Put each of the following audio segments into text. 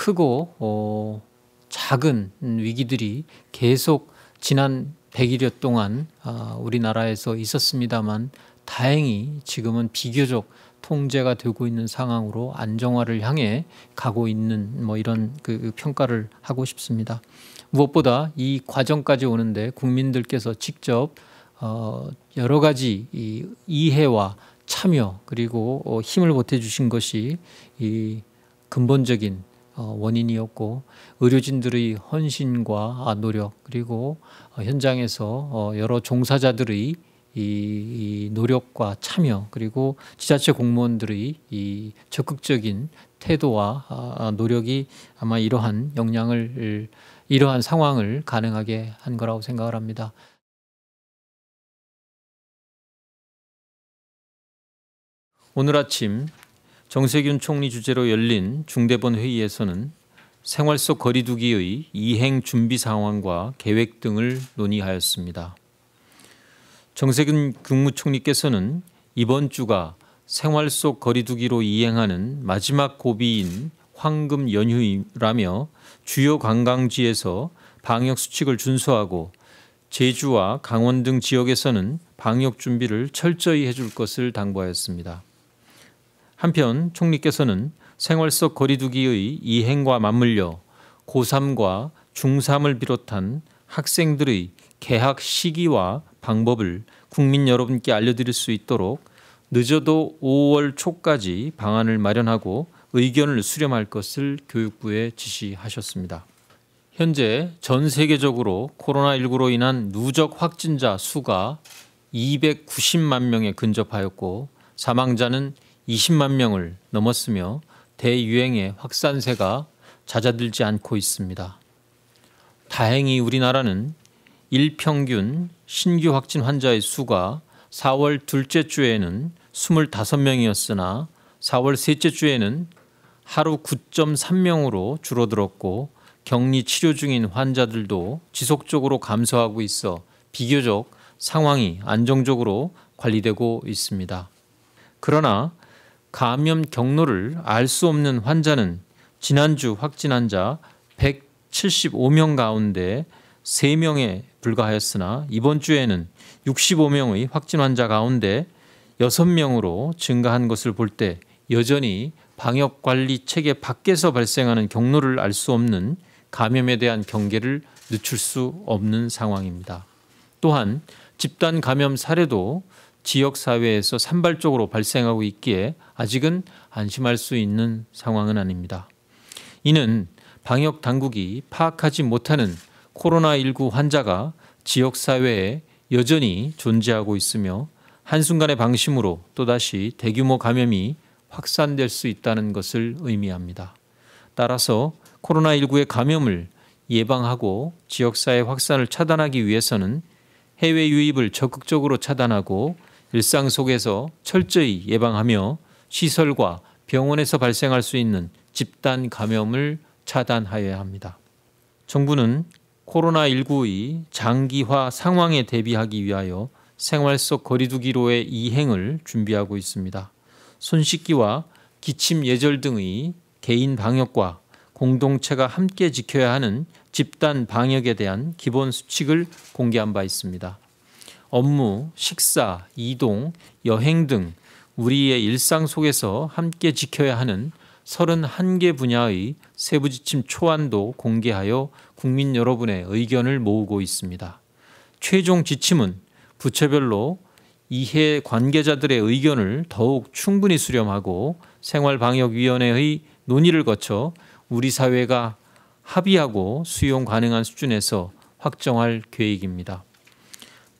크고 어, 작은 위기들이 계속 지난 100일여 동안 아, 우리나라에서 있었습니다만 다행히 지금은 비교적 통제가 되고 있는 상황으로 안정화를 향해 가고 있는 뭐 이런 그 평가를 하고 싶습니다. 무엇보다 이 과정까지 오는데 국민들께서 직접 어 여러 가지 이 이해와 참여 그리고 어 힘을 보태주신 것이 이 근본적인 어, 원인이었고 의료진들의 헌신과 아, 노력 그리고 어, 현장에서 어, 여러 종사자들의 이 노력과 참여 그리고 지자체 공무원들의 이 적극적인 태도와 아, 아, 노력이 아마 이러한 역량을 이러한 상황을 가능하게 한 거라고 생각을 합니다. 오늘 아침 정세균 총리 주재로 열린 중대본 회의에서는 생활 속 거리두기의 이행 준비 상황과 계획 등을 논의하였습니다. 정세균 국무총리께서는 이번 주가 생활 속 거리두기로 이행하는 마지막 고비인 황금 연휴라며 주요 관광지에서 방역 수칙을 준수하고 제주와 강원 등 지역에서는 방역 준비를 철저히 해줄 것을 당부하였습니다. 한편 총리께서는 생활 속 거리두기의 이행과 맞물려 고3과 중3을 비롯한 학생들의 개학 시기와 방법을 국민 여러분께 알려드릴 수 있도록 늦어도 5월 초까지 방안을 마련하고 의견을 수렴할 것을 교육부에 지시하셨습니다. 현재 전 세계적으로 코로나19로 인한 누적 확진자 수가 290만 명에 근접하였고 사망자는 20만 명을 넘었으며 대유행의 확산세가 잦아들지 않고 있습니다. 다행히 우리나라는 일평균 신규 확진 환자의 수가 4월 둘째 주에는 25명이었으나 4월 셋째 주에는 하루 9.3명으로 줄어들었고 격리 치료 중인 환자들도 지속적으로 감소하고 있어 비교적 상황이 안정적으로 관리되고 있습니다. 그러나 감염 경로를 알 수 없는 환자는 지난주 확진 환자 175명 가운데 3명에 불과하였으나 이번 주에는 65명의 확진 환자 가운데 6명으로 증가한 것을 볼 때 여전히 방역 관리 체계 밖에서 발생하는 경로를 알 수 없는 감염에 대한 경계를 늦출 수 없는 상황입니다. 또한 집단 감염 사례도 지역 사회에서 산발적으로 발생하고 있기에 아직은 안심할 수 있는 상황은 아닙니다. 이는 방역 당국이 파악하지 못하는 코로나19 환자가 지역 사회에 여전히 존재하고 있으며 한순간의 방심으로 또다시 대규모 감염이 확산될 수 있다는 것을 의미합니다. 따라서 코로나19의 감염을 예방하고 지역사회 확산을 차단하기 위해서는 해외 유입을 적극적으로 차단하고 일상 속에서 철저히 예방하며 시설과 병원에서 발생할 수 있는 집단 감염을 차단하여야 합니다. 정부는 코로나19의 장기화 상황에 대비하기 위하여 생활 속 거리두기로의 이행을 준비하고 있습니다. 손 씻기와 기침 예절 등의 개인 방역과 공동체가 함께 지켜야 하는 집단 방역에 대한 기본 수칙을 공개한 바 있습니다. 업무, 식사, 이동, 여행 등 우리의 일상 속에서 함께 지켜야 하는 31개 분야의 세부 지침 초안도 공개하여 국민 여러분의 의견을 모으고 있습니다. 최종 지침은 부처별로 이해 관계자들의 의견을 더욱 충분히 수렴하고 생활방역위원회의 논의를 거쳐 우리 사회가 합의하고 수용 가능한 수준에서 확정할 계획입니다.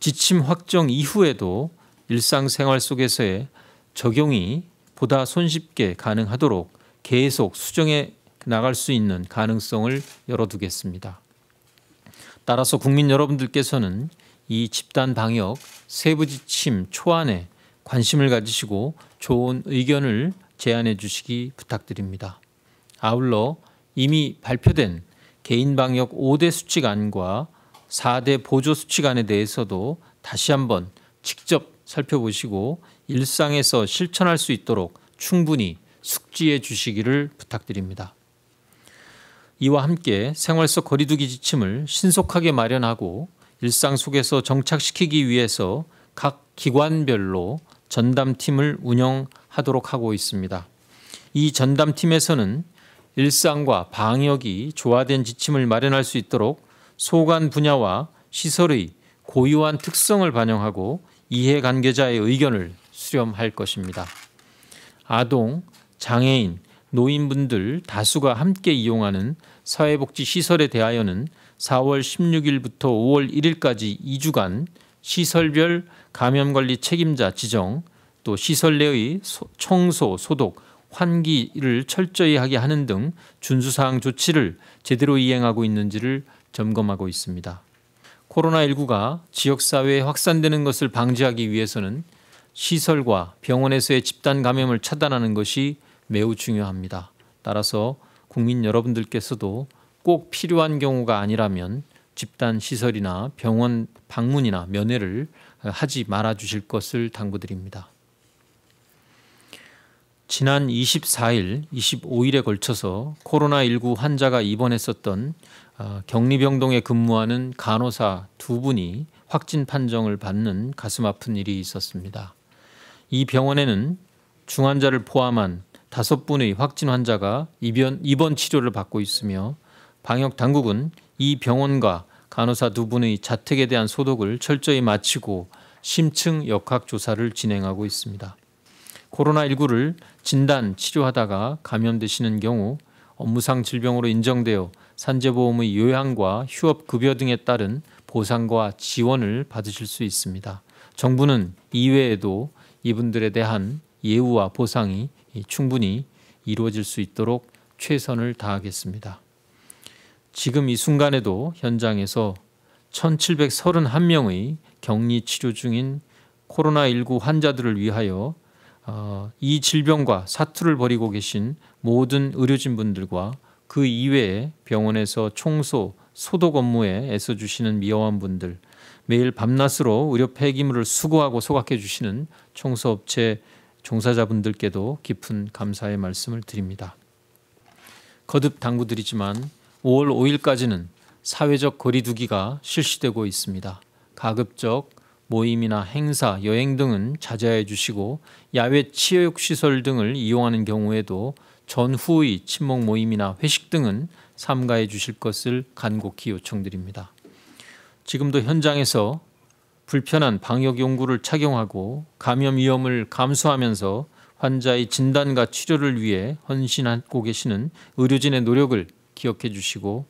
지침 확정 이후에도 일상생활 속에서의 적용이 보다 손쉽게 가능하도록 계속 수정해 나갈 수 있는 가능성을 열어두겠습니다. 따라서 국민 여러분들께서는 이 집단 방역 세부 지침 초안에 관심을 가지시고 좋은 의견을 제안해 주시기 부탁드립니다. 아울러 이미 발표된 개인 방역 5대 수칙안과 4대 보조 수칙안에 대해서도 다시 한번 직접 살펴보시고 일상에서 실천할 수 있도록 충분히 숙지해 주시기를 부탁드립니다. 이와 함께 생활 속 거리두기 지침을 신속하게 마련하고 일상 속에서 정착시키기 위해서 각 기관별로 전담팀을 운영하도록 하고 있습니다. 이 전담팀에서는 일상과 방역이 조화된 지침을 마련할 수 있도록 소관 분야와 시설의 고유한 특성을 반영하고 이해관계자의 의견을 수렴할 것입니다. 아동, 장애인, 노인분들 다수가 함께 이용하는 사회복지 시설에 대하여는 4월 16일부터 5월 1일까지 2주간 시설별 감염관리 책임자 지정 또 시설 내의 청소, 소독, 환기를 철저히 하게 하는 등 준수사항 조치를 제대로 이행하고 있는지를 점검하고 있습니다. 코로나19가 지역사회에 확산되는 것을 방지하기 위해서는 시설과 병원에서의 집단 감염을 차단하는 것이 매우 중요합니다. 따라서 국민 여러분들께서도 꼭 필요한 경우가 아니라면 집단 시설이나 병원 방문이나 면회를 하지 말아 주실 것을 당부드립니다. 지난 24일, 25일에 걸쳐서 코로나19 환자가 입원했었던 어, 격리병동에 근무하는 간호사 두 분이 확진 판정을 받는 가슴 아픈 일이 있었습니다. 이 병원에는 중환자를 포함한 다섯 분의 확진 환자가 입원, 입원 치료를 받고 있으며 방역 당국은 이 병원과 간호사 두 분의 자택에 대한 소독을 철저히 마치고 심층 역학 조사를 진행하고 있습니다. 코로나19를 진단, 치료하다가 감염되시는 경우 업무상 질병으로 인정되어 산재보험의 요양과 휴업급여 등에 따른 보상과 지원을 받으실 수 있습니다. 정부는 이외에도 이분들에 대한 예우와 보상이 충분히 이루어질 수 있도록 최선을 다하겠습니다. 지금 이 순간에도 현장에서 1,731명의 격리 치료 중인 코로나19 환자들을 위하여 어, 이 질병과 사투를 벌이고 계신 모든 의료진 분들과 그 이외에 병원에서 청소, 소독 업무에 애써주시는 미화원 분들, 매일 밤낮으로 의료 폐기물을 수거하고 소각해 주시는 청소업체 종사자분들께도 깊은 감사의 말씀을 드립니다. 거듭 당부드리지만 5월 5일까지는 사회적 거리두기가 실시되고 있습니다. 가급적 모임이나 행사, 여행 등은 자제해 주시고 야외 치욕시설 등을 이용하는 경우에도 전후의 친목 모임이나 회식 등은 삼가해 주실 것을 간곡히 요청드립니다. 지금도 현장에서 불편한 방역 용구를 착용하고 감염 위험을 감수하면서 환자의 진단과 치료를 위해 헌신하고 계시는 의료진의 노력을 기억해 주시고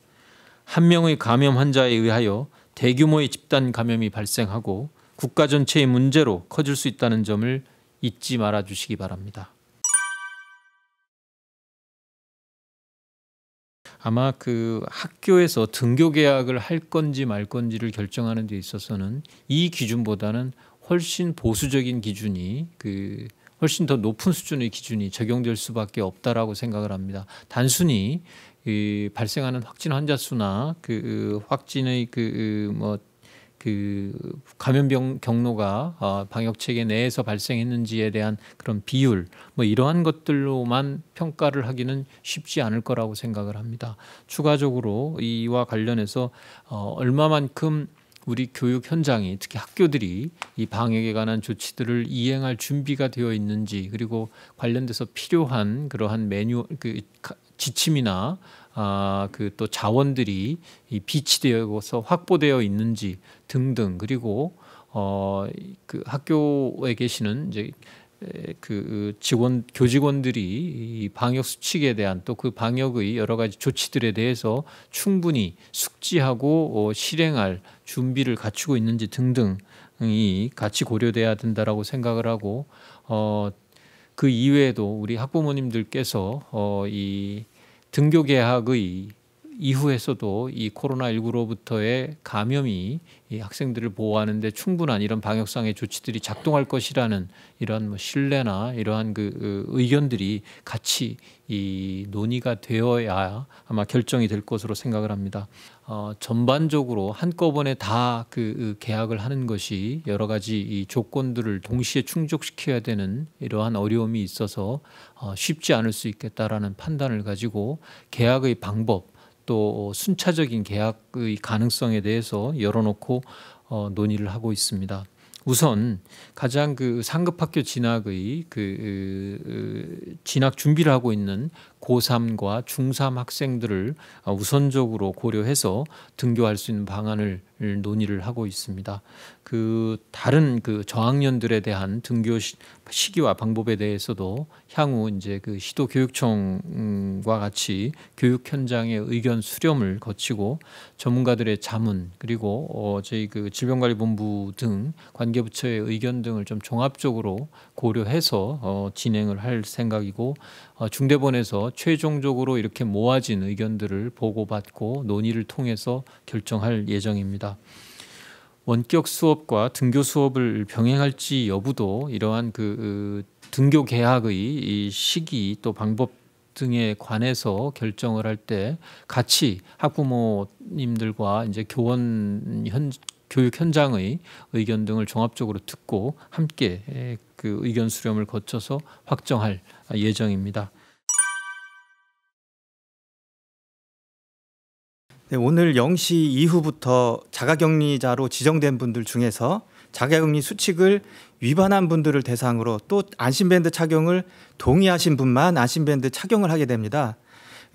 한 명의 감염 환자에 의하여 대규모의 집단 감염이 발생하고 국가 전체의 문제로 커질 수 있다는 점을 잊지 말아 주시기 바랍니다. 아마 그 학교에서 등교 계약을 할 건지 말 건지를 결정하는 데 있어서는 이 기준보다는 훨씬 보수적인 기준이 그 훨씬 더 높은 수준의 기준이 적용될 수밖에 없다라고 생각을 합니다. 단순히 그 발생하는 확진 환자 수나 그 확진의 그뭐 그 감염병 경로가 어, 방역 체계 내에서 발생했는지에 대한 그런 비율 뭐 이러한 것들로만 평가를 하기는 쉽지 않을 거라고 생각을 합니다. 추가적으로 이와 관련해서 어, 얼마만큼 우리 교육 현장이 특히 학교들이 이 방역에 관한 조치들을 이행할 준비가 되어 있는지 그리고 관련돼서 필요한 그러한 매뉴 얼그 지침이나 아, 그 또 자원들이 이 비치되어서 확보되어 있는지 등등 그리고 어, 그 학교에 계시는 이제 그 직원 교직원들이 이 방역 수칙에 대한 또 그 방역의 여러 가지 조치들에 대해서 충분히 숙지하고 어, 실행할 준비를 갖추고 있는지 등등이 같이 고려돼야 된다라고 생각을 하고 어, 그 이외에도 우리 학부모님들께서 어, 이 등교 개학의 이후에서도 이 코로나19로부터의 감염이 이 학생들을 보호하는데 충분한 이런 방역상의 조치들이 작동할 것이라는 이러한뭐 신뢰나 이러한 그, 그 의견들이 같이 이 논의가 되어야 아마 결정이 될 것으로 생각을 합니다. 어, 전반적으로 한꺼번에 다그 그 계약을 하는 것이 여러 가지 이 조건들을 동시에 충족시켜야 되는 이러한 어려움이 있어서 어, 쉽지 않을 수 있겠다라는 판단을 가지고 계약의 방법 또 순차적인 계약의 가능성에 대해서 열어놓고 어, 논의를 하고 있습니다. 우선 가장 그 상급 학교 진학의 그 진학 준비를 하고 있는 고3과 중3 학생들을 우선적으로 고려해서 등교할 수 있는 방안을 논의를 하고 있습니다. 그 다른 그 저학년들에 대한 등교 시기와 방법에 대해서도 향후 이제 그 시도 교육청과 같이 교육 현장의 의견 수렴을 거치고 전문가들의 자문 그리고 어 저희 그 질병관리본부 등 관계 부처의 의견 등을 좀 종합적으로 고려해서 어 진행을 할 생각이고 어 중대본에서 최종적으로 이렇게 모아진 의견들을 보고받고 논의를 통해서 결정할 예정입니다. 있습니다. 원격 수업과 등교 수업을 병행할지 여부도 이러한 그, 그 등교 계약의 시기 또 방법 등에 관해서 결정을 할 때 같이 학부모님들과 이제 교원 현 교육 현장의 의견 등을 종합적으로 듣고 함께 그 의견 수렴을 거쳐서 확정할 예정입니다. 네, 오늘 0시 이후부터 자가격리자로 지정된 분들 중에서 자가격리 수칙을 위반한 분들을 대상으로 또 안심밴드 착용을 동의하신 분만 안심밴드 착용을 하게 됩니다.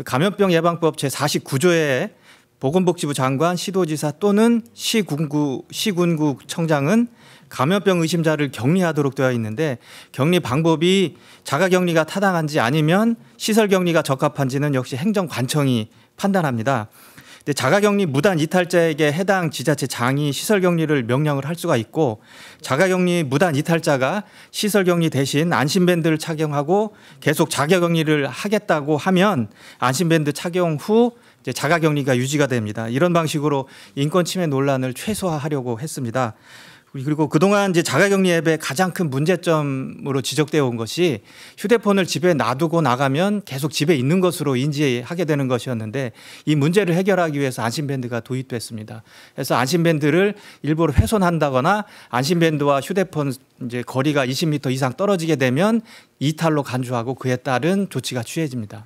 감염병 예방법 제49조에 보건복지부 장관, 시도지사 또는 시군구, 시군구 청장은 감염병 의심자를 격리하도록 되어 있는데 격리 방법이 자가격리가 타당한지 아니면 시설격리가 적합한지는 역시 행정관청이 판단합니다. 자가격리 무단 이탈자에게 해당 지자체 장이 시설격리를 명령을 할 수가 있고 자가격리 무단 이탈자가 시설격리 대신 안심밴드를 착용하고 계속 자가격리를 하겠다고 하면 안심밴드 착용 후 자가격리가 유지가 됩니다. 이런 방식으로 인권 침해 논란을 최소화하려고 했습니다. 그리고 그동안 이제 자가격리 앱의 가장 큰 문제점으로 지적되어 온 것이 휴대폰을 집에 놔두고 나가면 계속 집에 있는 것으로 인지하게 되는 것이었는데 이 문제를 해결하기 위해서 안심밴드가 도입됐습니다. 그래서 안심밴드를 일부러 훼손한다거나 안심밴드와 휴대폰 이제 거리가 20m 이상 떨어지게 되면 이탈로 간주하고 그에 따른 조치가 취해집니다.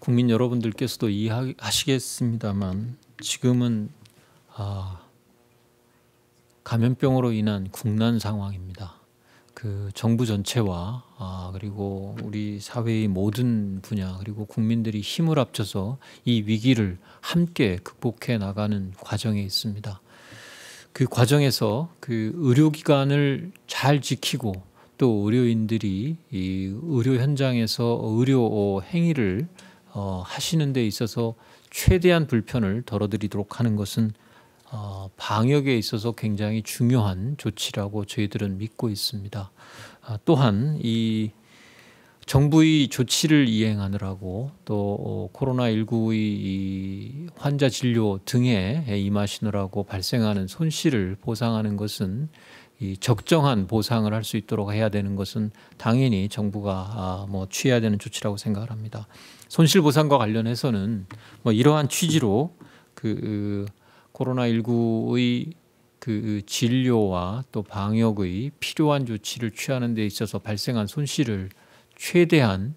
국민 여러분들께서도 이해하시겠습니다만 지금은 아, 감염병으로 인한 국난 상황입니다. 그 정부 전체와 아, 그리고 우리 사회의 모든 분야 그리고 국민들이 힘을 합쳐서 이 위기를 함께 극복해 나가는 과정에 있습니다. 그 과정에서 그 의료기관을 잘 지키고 또 의료인들이 이 의료 현장에서 의료 행위를 어, 하시는 데 있어서 최대한 불편을 덜어드리도록 하는 것은 어, 방역에 있어서 굉장히 중요한 조치라고 저희들은 믿고 있습니다. 아, 또한 이 정부의 조치를 이행하느라고 또 어, 코로나19의 환자 진료 등에 임하시느라고 발생하는 손실을 보상하는 것은 적정한 보상을 할 수 있도록 해야 되는 것은 당연히 정부가 아, 뭐 취해야 되는 조치라고 생각을 합니다. 손실 보상과 관련해서는 뭐 이러한 취지로 그, 그 코로나 19의 그 진료와 또 방역의 필요한 조치를 취하는 데 있어서 발생한 손실을 최대한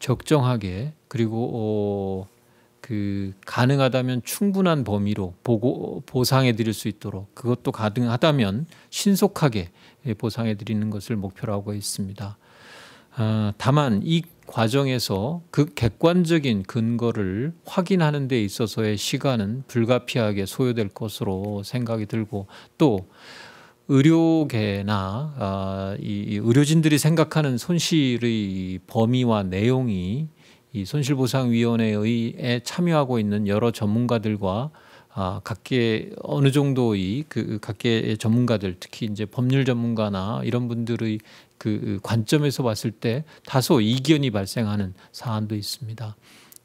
적정하게 그리고 어, 그 가능하다면 충분한 범위로 보고 보상해 드릴 수 있도록 그것도 가능하다면 신속하게 예, 보상해 드리는 것을 목표로 하고 있습니다. 어, 다만 이 과정에서 그 객관적인 근거를 확인하는 데 있어서의 시간은 불가피하게 소요될 것으로 생각이 들고 또 의료계나 어, 이 의료진들이 생각하는 손실의 범위와 내용이 이 손실보상위원회에 참여하고 있는 여러 전문가들과 아, 각계 어느 정도의 그 각계의 전문가들 특히 이제 법률 전문가나 이런 분들의 그 관점에서 봤을 때 다소 이견이 발생하는 사안도 있습니다.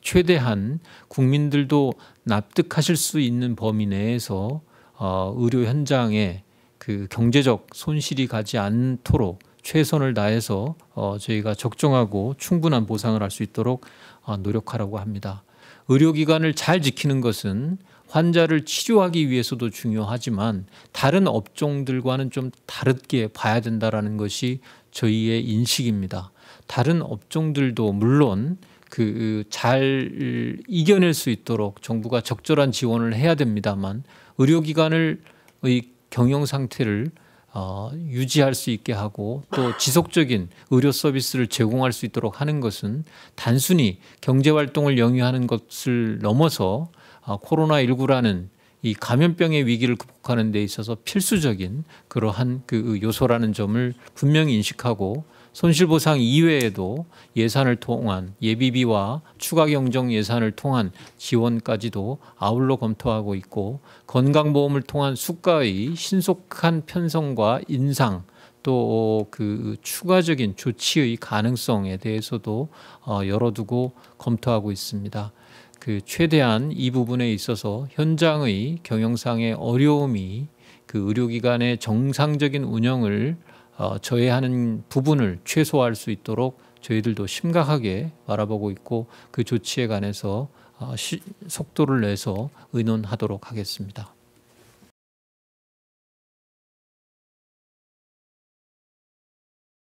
최대한 국민들도 납득하실 수 있는 범위 내에서 어, 의료 현장에 그 경제적 손실이 가지 않도록 최선을 다해서 어, 저희가 적정하고 충분한 보상을 할 수 있도록 어, 노력하라고 합니다. 의료기관을 잘 지키는 것은 환자를 치료하기 위해서도 중요하지만 다른 업종들과는 좀 다르게 봐야 된다라는 것이 저희의 인식입니다. 다른 업종들도 물론 그잘 그 이겨낼 수 있도록 정부가 적절한 지원을 해야 됩니다만 의료기관을 의 경영 상태를 어, 유지할 수 있게 하고 또 지속적인 의료 서비스를 제공할 수 있도록 하는 것은 단순히 경제 활동을 영위하는 것을 넘어서 어, 코로나 19라는 이 감염병의 위기를 극복하는 데 있어서 필수적인 그러한 그 요소라는 점을 분명히 인식하고 손실보상 이외에도 예산을 통한 예비비와 추가 경정 예산을 통한 지원까지도 아울러 검토하고 있고 건강보험을 통한 수가의 신속한 편성과 인상 또 그 추가적인 조치의 가능성에 대해서도 어, 열어두고 검토하고 있습니다. 그 최대한 이 부분에 있어서 현장의 경영상의 어려움이 그 의료기관의 정상적인 운영을 어, 저해하는 부분을 최소화할 수 있도록 저희들도 심각하게 바라보고 있고 그 조치에 관해서 어, 시, 속도를 내서 의논하도록 하겠습니다.